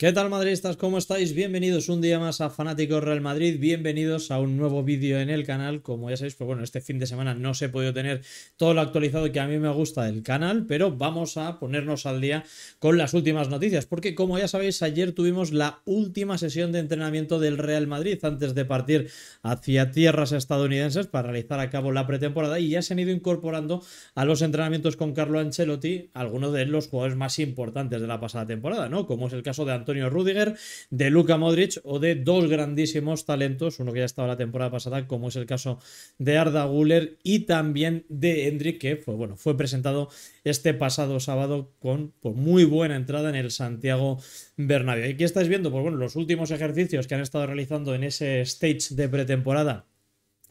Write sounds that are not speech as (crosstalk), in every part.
¿Qué tal madridistas? ¿Cómo estáis? Bienvenidos un día más a Fanáticos Real Madrid, bienvenidos a un nuevo vídeo en el canal. Como ya sabéis, pues bueno, este fin de semana no se he podido tener todo lo actualizado que a mí me gusta del canal, pero vamos a ponernos al día con las últimas noticias, porque como ya sabéis, ayer tuvimos la última sesión de entrenamiento del Real Madrid antes de partir hacia tierras estadounidenses para realizar a cabo la pretemporada y ya se han ido incorporando a los entrenamientos con Carlo Ancelotti algunos de los jugadores más importantes de la pasada temporada, ¿no? Como es el caso de Antonio Antonio Rudiger, de Luka Modric o de dos grandísimos talentos, uno que ya estaba la temporada pasada, como es el caso de Arda Guller y también de Hendrik, que fue, bueno, fue presentado este pasado sábado con pues, muy buena entrada en el Santiago Bernabéu. Aquí estáis viendo pues, bueno, los últimos ejercicios que han estado realizando en ese stage de pretemporada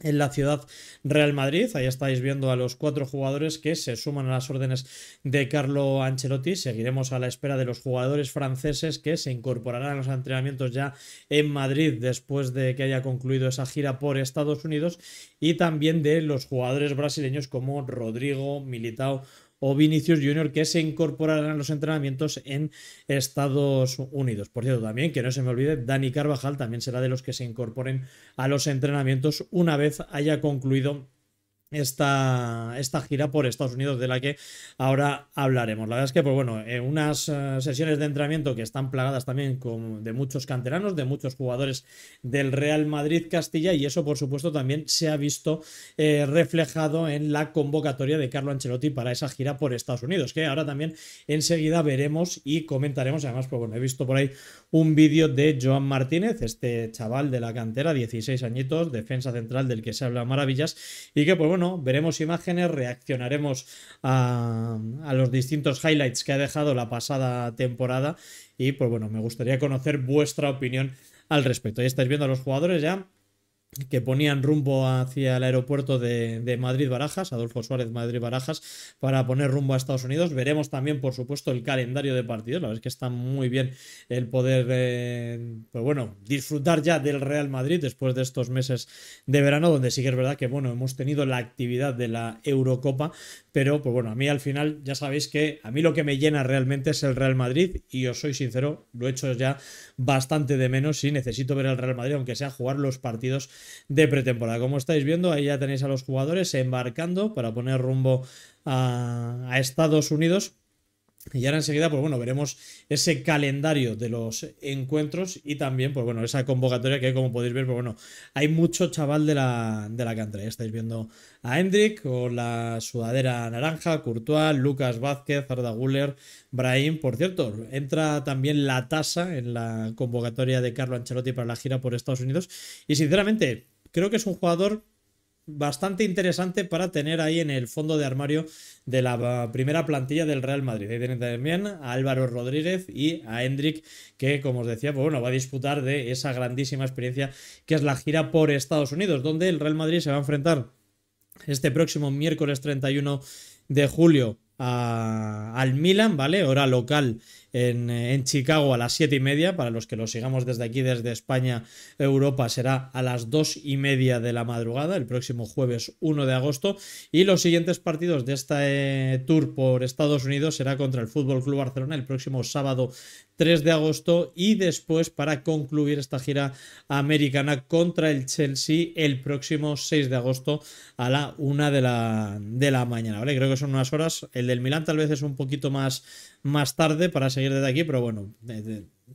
en la ciudad Real Madrid. Ahí estáis viendo a los cuatro jugadores que se suman a las órdenes de Carlo Ancelotti. Seguiremos a la espera de los jugadores franceses que se incorporarán a los entrenamientos ya en Madrid después de que haya concluido esa gira por Estados Unidos y también de los jugadores brasileños como Rodrigo Militao o Vinicius Jr., que se incorporarán a los entrenamientos en Estados Unidos. Por cierto, también, que no se me olvide, Dani Carvajal también será de los que se incorporen a los entrenamientos una vez haya concluido esta, esta gira por Estados Unidos de la que ahora hablaremos. La verdad es que, pues bueno, unas eh, sesiones de entrenamiento que están plagadas también con, de muchos canteranos, de muchos jugadores del Real Madrid Castilla y eso, por supuesto, también se ha visto eh, reflejado en la convocatoria de Carlo Ancelotti para esa gira por Estados Unidos, que ahora también enseguida veremos y comentaremos. Además, pues bueno, he visto por ahí un vídeo de Joan Martínez, este chaval de la cantera, 16 añitos, defensa central del que se habla maravillas y que, pues bueno, veremos imágenes, reaccionaremos a los distintos highlights que ha dejado la pasada temporada y pues bueno, me gustaría conocer vuestra opinión al respecto. Ya estáis viendo a los jugadores ya que ponían rumbo hacia el aeropuerto de, Madrid-Barajas, Adolfo Suárez Madrid-Barajas, para poner rumbo a Estados Unidos. Veremos también, por supuesto, el calendario de partidos. La verdad es que está muy bien el poder, eh, pues bueno, disfrutar ya del Real Madrid después de estos meses de verano, donde sí que es verdad que, bueno, hemos tenido la actividad de la Eurocopa, pero, pues bueno, a mí al final ya sabéis que a mí lo que me llena realmente es el Real Madrid y os soy sincero, lo he hecho ya bastante de menos y necesito ver al Real Madrid, aunque sea jugar los partidos de pretemporada. Como estáis viendo, ahí ya tenéis a los jugadores embarcando para poner rumbo a, a Estados Unidos y ahora enseguida, pues bueno, veremos ese calendario de los encuentros y también, pues bueno, esa convocatoria que como podéis ver, pues bueno, hay mucho chaval de la, cantera, la Estáis viendo a Hendrik con la sudadera naranja, Courtois, Lucas Vázquez, Arda Guller, Brahim. Por cierto, entra también la tasa en la convocatoria de Carlo Ancelotti para la gira por Estados Unidos. Y sinceramente, creo que es un jugador bastante interesante para tener ahí en el fondo de armario de la ah, primera plantilla del Real Madrid. Ahí tienen también a Álvaro Rodríguez y a Hendrik, que como os decía, pues bueno, va a disputar de esa grandísima experiencia que es la gira por Estados Unidos, donde el Real Madrid se va a enfrentar este próximo miércoles 31 de julio al Milan, ¿vale? Hora local eh, en, Chicago a las 7 y media. Para los que lo sigamos desde aquí, desde España, Europa, será a las 2 y media de la madrugada, el próximo jueves 1 de agosto. Y los siguientes partidos de esta eh, tour por Estados Unidos será contra el Fútbol Club Barcelona el próximo sábado 3 de agosto y después para concluir esta gira americana contra el Chelsea el próximo 6 de agosto a la 1 de la, de la mañana. ¿vale? Creo que son unas horas. El del Milán tal vez es un poquito más más tarde para seguir desde aquí, pero bueno,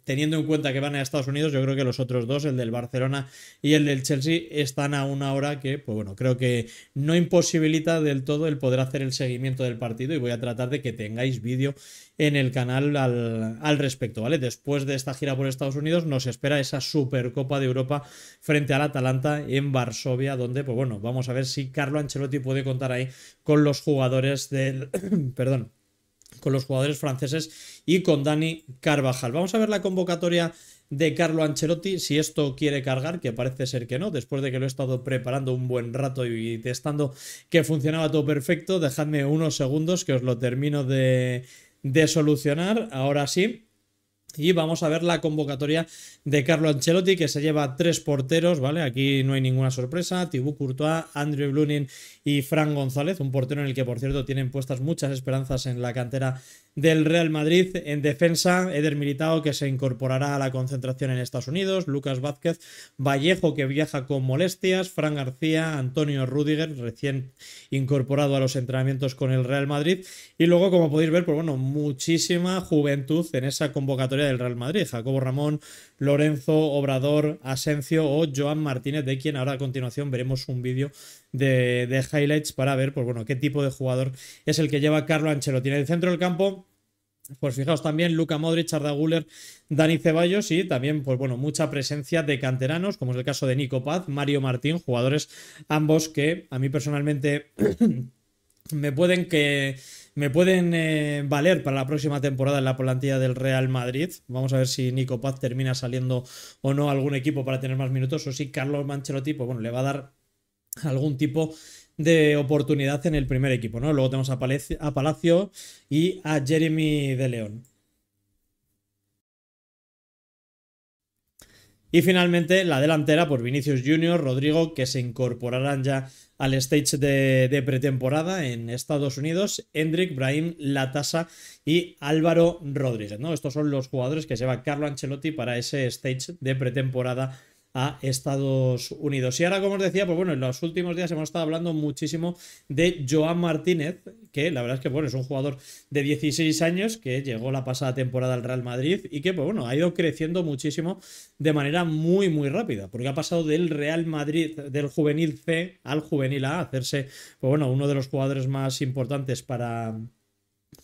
teniendo en cuenta que van a Estados Unidos, yo creo que los otros dos, el del Barcelona y el del Chelsea, están a una hora que, pues bueno, creo que no imposibilita del todo el poder hacer el seguimiento del partido y voy a tratar de que tengáis vídeo en el canal al, al, respecto, ¿vale? Después de esta gira por Estados Unidos nos espera esa Supercopa de Europa frente al Atalanta en Varsovia, donde, pues bueno, vamos a ver si Carlo Ancelotti puede contar ahí con los jugadores del, (clears throat) perdón, con los jugadores franceses y con Dani Carvajal. Vamos a ver la convocatoria de Carlo Ancelotti, si esto quiere cargar, que parece ser que no, después de que lo he estado preparando un buen rato y testando que funcionaba todo perfecto, dejadme unos segundos que os lo termino de, de solucionar. Ahora sí, y vamos a ver la convocatoria de Carlo Ancelotti, que se lleva tres porteros, ¿vale? Aquí no hay ninguna sorpresa. Thibaut Courtois, Andrew Blunin y Fran González, un portero en el que, por cierto, tienen puestas muchas esperanzas en la cantera del Real Madrid. En defensa, Eder Militao, que se incorporará a la concentración en Estados Unidos, Lucas Vázquez, Vallejo, que viaja con molestias, Fran García, Antonio Rudiger, recién incorporado a los entrenamientos con el Real Madrid. Y luego, como podéis ver, pues bueno, muchísima juventud en esa convocatoria del Real Madrid. Jacobo Ramón, Lorenzo, Obrador, Asencio o Joan Martínez, de quien ahora a continuación veremos un vídeo de, highlights para ver, pues bueno, qué tipo de jugador es el que lleva Carlo Ancelotti. En el centro del campo, pues fijaos también Luca Modric, Arda Guller, Dani Ceballos y también, pues bueno, mucha presencia de canteranos, como es el caso de Nico Paz, Mario Martín, jugadores ambos que a mí personalmente (clears throat) me pueden que me pueden eh, valer para la próxima temporada en la plantilla del Real Madrid. Vamos a ver si Nico Paz termina saliendo o no algún equipo para tener más minutos o si Carlos Mancelotti, pues bueno, le va a dar algún tipo de oportunidad en el primer equipo, ¿no? Luego tenemos a, Palacio, y a Jeremy de León. Y finalmente la delantera, por pues Vinicius Junior, Rodrigo, que se incorporarán ya al stage de, pretemporada en Estados Unidos, Hendrik, Brahim, Latasa y Álvaro Rodríguez. ¿no? Estos son los jugadores que lleva Carlo Ancelotti para ese stage de pretemporada a Estados Unidos. Y ahora, como os decía, pues bueno, en los últimos días hemos estado hablando muchísimo de Joan Martínez, que la verdad es que, bueno, es un jugador de 16 años que llegó la pasada temporada al Real Madrid y que, pues bueno, ha ido creciendo muchísimo de manera muy, muy rápida, porque ha pasado del Real Madrid, del juvenil C al juvenil A, a hacerse, pues bueno, uno de los jugadores más importantes para,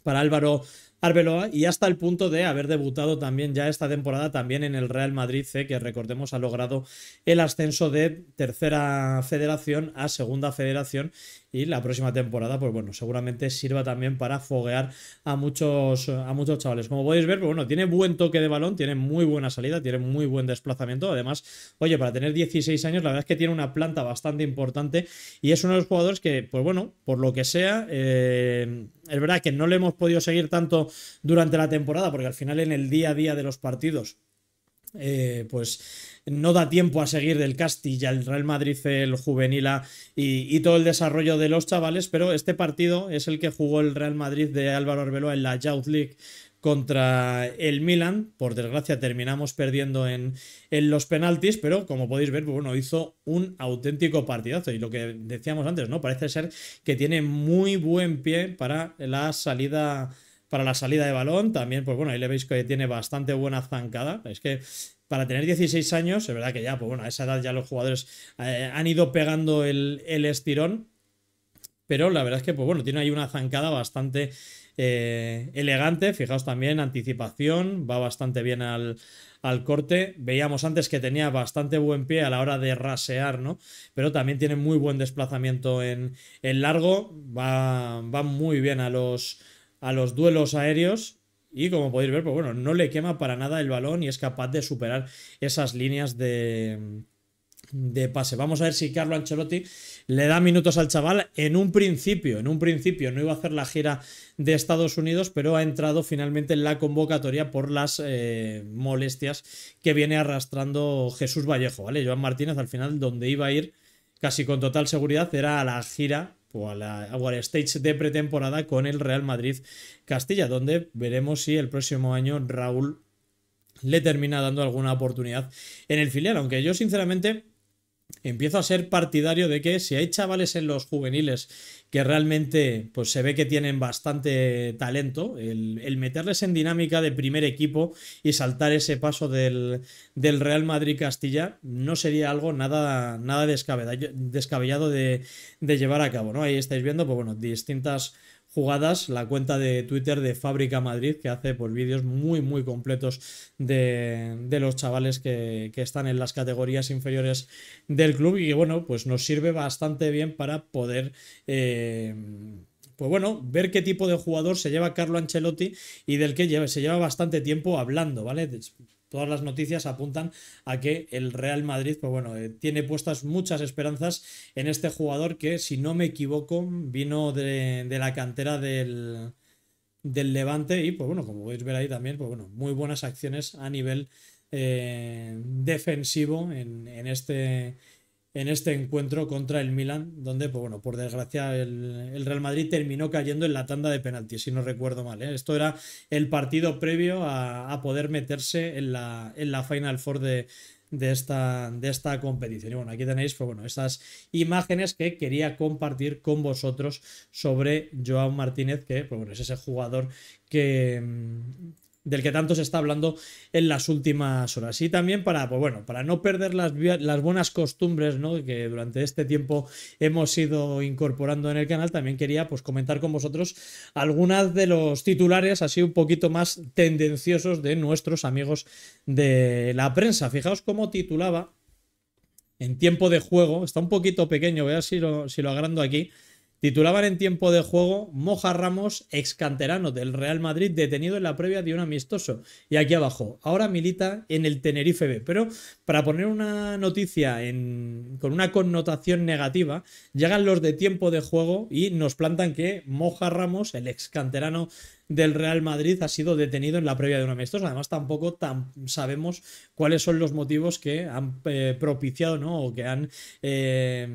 para Álvaro Arbeloa y hasta el punto de haber debutado también ya esta temporada también en el Real Madrid C, que recordemos ha logrado el ascenso de tercera federación a segunda federación y la próxima temporada pues bueno, seguramente sirva también para foguear a muchos a muchos chavales. Como podéis ver, pues bueno, tiene buen toque de balón, tiene muy buena salida, tiene muy buen desplazamiento, además, oye, para tener 16 años la verdad es que tiene una planta bastante importante y es uno de los jugadores que pues bueno, por lo que sea eh, es verdad que no le hemos podido seguir tanto durante la temporada, porque al final en el día a día de los partidos eh, pues no da tiempo a seguir del Castilla, el Real Madrid, el Juvenil A y, todo el desarrollo de los chavales, pero este partido es el que jugó el Real Madrid de Álvaro Arbeloa en la Youth League contra el Milan. Por desgracia terminamos perdiendo en, en los penaltis, pero como podéis ver, bueno, hizo un auténtico partidazo y lo que decíamos antes, ¿no? Parece ser que tiene muy buen pie para la salida para la salida de balón. También, pues bueno, ahí le veis que tiene bastante buena zancada. Es que para tener 16 años, es verdad que ya, pues bueno, a esa edad ya los jugadores eh, han ido pegando el, estirón. Pero la verdad es que, pues bueno, tiene ahí una zancada bastante eh, elegante, fijaos también, anticipación, va bastante bien al, corte. Veíamos antes que tenía bastante buen pie a la hora de rasear, ¿no? Pero también tiene muy buen desplazamiento en, largo, va, va, muy bien a los, a los duelos aéreos. Y como podéis ver, pues bueno, no le quema para nada el balón y es capaz de superar esas líneas de, de pase. Vamos a ver si Carlo Ancelotti le da minutos al chaval en un principio, en un principio no iba a hacer la gira de Estados Unidos, pero ha entrado finalmente en la convocatoria por las eh, molestias que viene arrastrando Jesús Vallejo, ¿vale? Joan Martínez al final donde iba a ir casi con total seguridad era a la gira o a la, War stage de pretemporada con el Real Madrid Castilla, donde veremos si el próximo año Raúl le termina dando alguna oportunidad en el filial, aunque yo sinceramente empiezo a ser partidario de que si hay chavales en los juveniles que realmente pues se ve que tienen bastante talento, el, meterles en dinámica de primer equipo y saltar ese paso del, del Real Madrid-Castilla no sería algo nada, nada descabellado, de, llevar a cabo, ¿no? Ahí estáis viendo, pues bueno, distintas jugadas, la cuenta de Twitter de Fábrica Madrid, que hace por pues, vídeos muy, muy completos de, los chavales que, están en las categorías inferiores del club y bueno, pues nos sirve bastante bien para poder... Eh, pues bueno, ver qué tipo de jugador se lleva Carlo Ancelotti y del que se lleva bastante tiempo hablando, ¿vale? todas las noticias apuntan a que el Real Madrid, pues bueno, eh, tiene puestas muchas esperanzas en este jugador que, si no me equivoco, vino de, la cantera del, del, Levante y, pues bueno, como podéis ver ahí también, pues bueno, muy buenas acciones a nivel eh, defensivo en, en este en este encuentro contra el Milan, donde, pues bueno, por desgracia, el, Real Madrid terminó cayendo en la tanda de penaltis, si no recuerdo mal. ¿eh? Esto era el partido previo a, poder meterse en la, en la Final Four de, esta, de esta competición. Y bueno, aquí tenéis pues bueno, estas imágenes que quería compartir con vosotros sobre Joao Martínez, que pues bueno, es ese jugador que, del que tanto se está hablando en las últimas horas. Y también para, pues bueno, para no perder las, las buenas costumbres que durante este tiempo hemos ido incorporando en el canal, también quería pues, comentar con vosotros algunas de los titulares así un poquito más tendenciosos de nuestros amigos de la prensa. Fijaos cómo titulaba en tiempo de juego, está un poquito pequeño, voy a si si lo agrando aquí. Titulaban en tiempo de juego Moja Ramos, ex canterano del Real Madrid, detenido en la previa de un amistoso. Y aquí abajo, ahora milita en el Tenerife B. Pero para poner una noticia con una connotación negativa, llegan los de tiempo de juego y nos plantan que Moja Ramos, el ex canterano del Real Madrid ha sido detenido en la previa de un amistoso. Además, tampoco sabemos cuáles son los motivos que han eh, propiciado ¿no? o que han eh,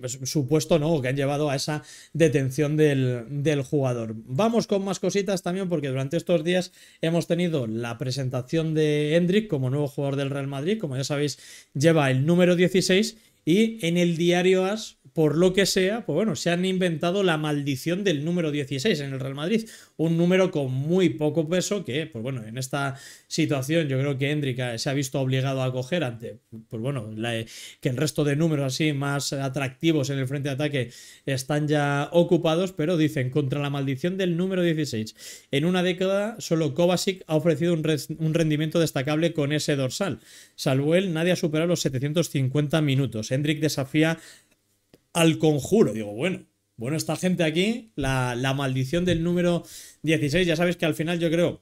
pues, supuesto ¿no? o que han llevado a esa detención del, del jugador. Vamos con más cositas también porque durante estos días hemos tenido la presentación de Hendrik como nuevo jugador del Real Madrid. Como ya sabéis, lleva el número 16 y en el diario As, por lo que sea, pues bueno, se han inventado la maldición del número 16 en el Real Madrid. Un número con muy poco peso que, pues bueno, en esta situación yo creo que Hendrika se ha visto obligado a coger ante, pues bueno, que el resto de números así más atractivos en el frente de ataque están ya ocupados, pero dicen, contra la maldición del número 16. En una década solo Kovacic ha ofrecido un, un rendimiento destacable con ese dorsal. Salvo él, nadie ha superado los 750 minutos. Pues Hendrik desafía al conjuro. Digo, bueno, bueno, esta gente aquí, la, maldición del número 16, ya sabes que al final yo creo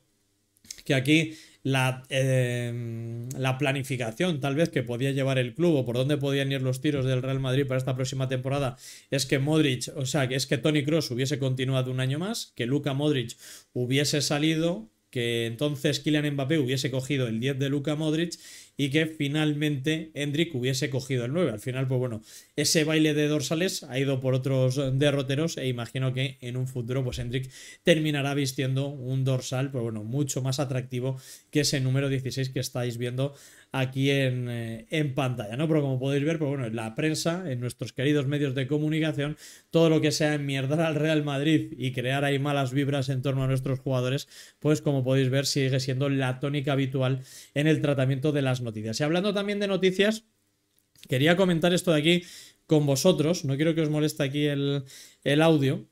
que aquí la, eh, la, planificación tal vez que podía llevar el club o por dónde podían ir los tiros del Real Madrid para esta próxima temporada es que Modric, o sea, es que Tony Cross hubiese continuado un año más, que Luca Modric hubiese salido, que entonces Kylian Mbappé hubiese cogido el 10 de Luca Modric y que finalmente Hendrick hubiese cogido el 9. Al final, pues bueno, ese baile de dorsales ha ido por otros derroteros e imagino que en un futuro, pues Hendrick terminará vistiendo un dorsal, pues bueno, mucho más atractivo que ese número 16 que estáis viendo aquí en, eh, en, pantalla, ¿no? Pero como podéis ver, pues bueno, en la prensa, en nuestros queridos medios de comunicación, todo lo que sea mierda al Real Madrid y crear ahí malas vibras en torno a nuestros jugadores, pues como podéis ver, sigue siendo la tónica habitual en el tratamiento de las noticias. Y hablando también de noticias, quería comentar esto de aquí con vosotros, no quiero que os moleste aquí el, el audio,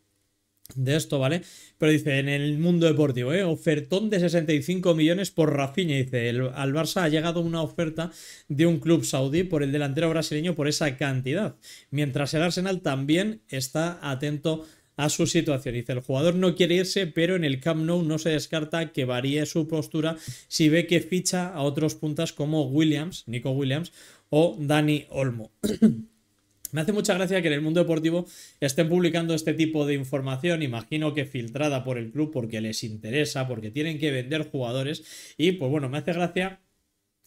de esto, ¿vale? Pero dice, en el mundo deportivo, ¿eh? Ofertón de 65 millones por Rafinha, dice, al Barça ha llegado una oferta de un club saudí por el delantero brasileño por esa cantidad, mientras el Arsenal también está atento a su situación. Dice, el jugador no quiere irse, pero en el Camp Nou no se descarta que varíe su postura si ve que ficha a otros puntas como Williams, Nico Williams o Dani Olmo. (clears throat) Me hace mucha gracia que en el mundo deportivo estén publicando este tipo de información, imagino que filtrada por el club porque les interesa, porque tienen que vender jugadores. Y pues bueno, me hace gracia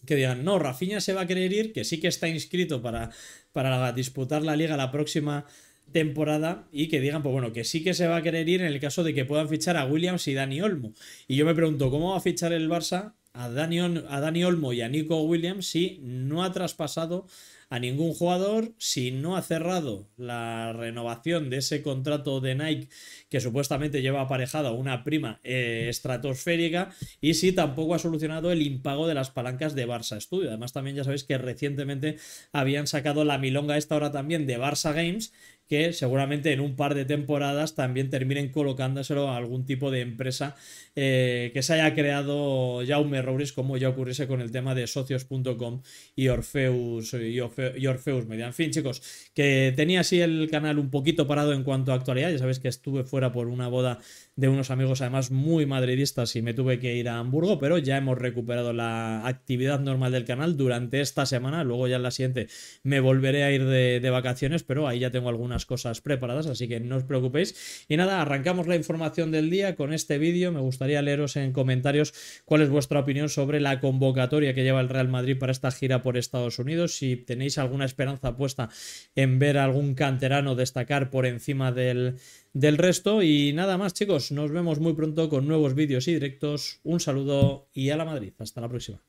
que digan, no, Rafiña se va a querer ir, que sí que está inscrito para, para disputar la liga la próxima temporada y que digan, pues bueno, que sí que se va a querer ir en el caso de que puedan fichar a Williams y Dani Olmo. Y yo me pregunto, ¿cómo va a fichar el Barça a Dani, a Dani Olmo y a Nico Williams si no ha traspasado a ningún jugador si no ha cerrado la renovación de ese contrato de Nike que supuestamente lleva aparejada una prima eh, estratosférica y si tampoco ha solucionado el impago de las palancas de Barça Studio. Además también ya sabéis que recientemente habían sacado la milonga esta hora también de Barça Games que seguramente en un par de temporadas también terminen colocándoselo a algún tipo de empresa eh, que se haya creado ya un error como ya ocurriese con el tema de socios.com y Orfeus, y Orfeus Orfeus Media. En fin, chicos, que tenía así el canal un poquito parado en cuanto a actualidad. Ya sabéis que estuve fuera por una boda de unos amigos además muy madridistas y me tuve que ir a Hamburgo, pero ya hemos recuperado la actividad normal del canal durante esta semana, luego ya en la siguiente me volveré a ir de, vacaciones, pero ahí ya tengo algunas cosas preparadas, así que no os preocupéis. Y nada, arrancamos la información del día con este vídeo, me gustaría leeros en comentarios cuál es vuestra opinión sobre la convocatoria que lleva el Real Madrid para esta gira por Estados Unidos, si tenéis alguna esperanza puesta en ver a algún canterano destacar por encima del del resto. Y nada más, chicos. Nos vemos muy pronto con nuevos vídeos y directos. Un saludo y a la Madrid. Hasta la próxima.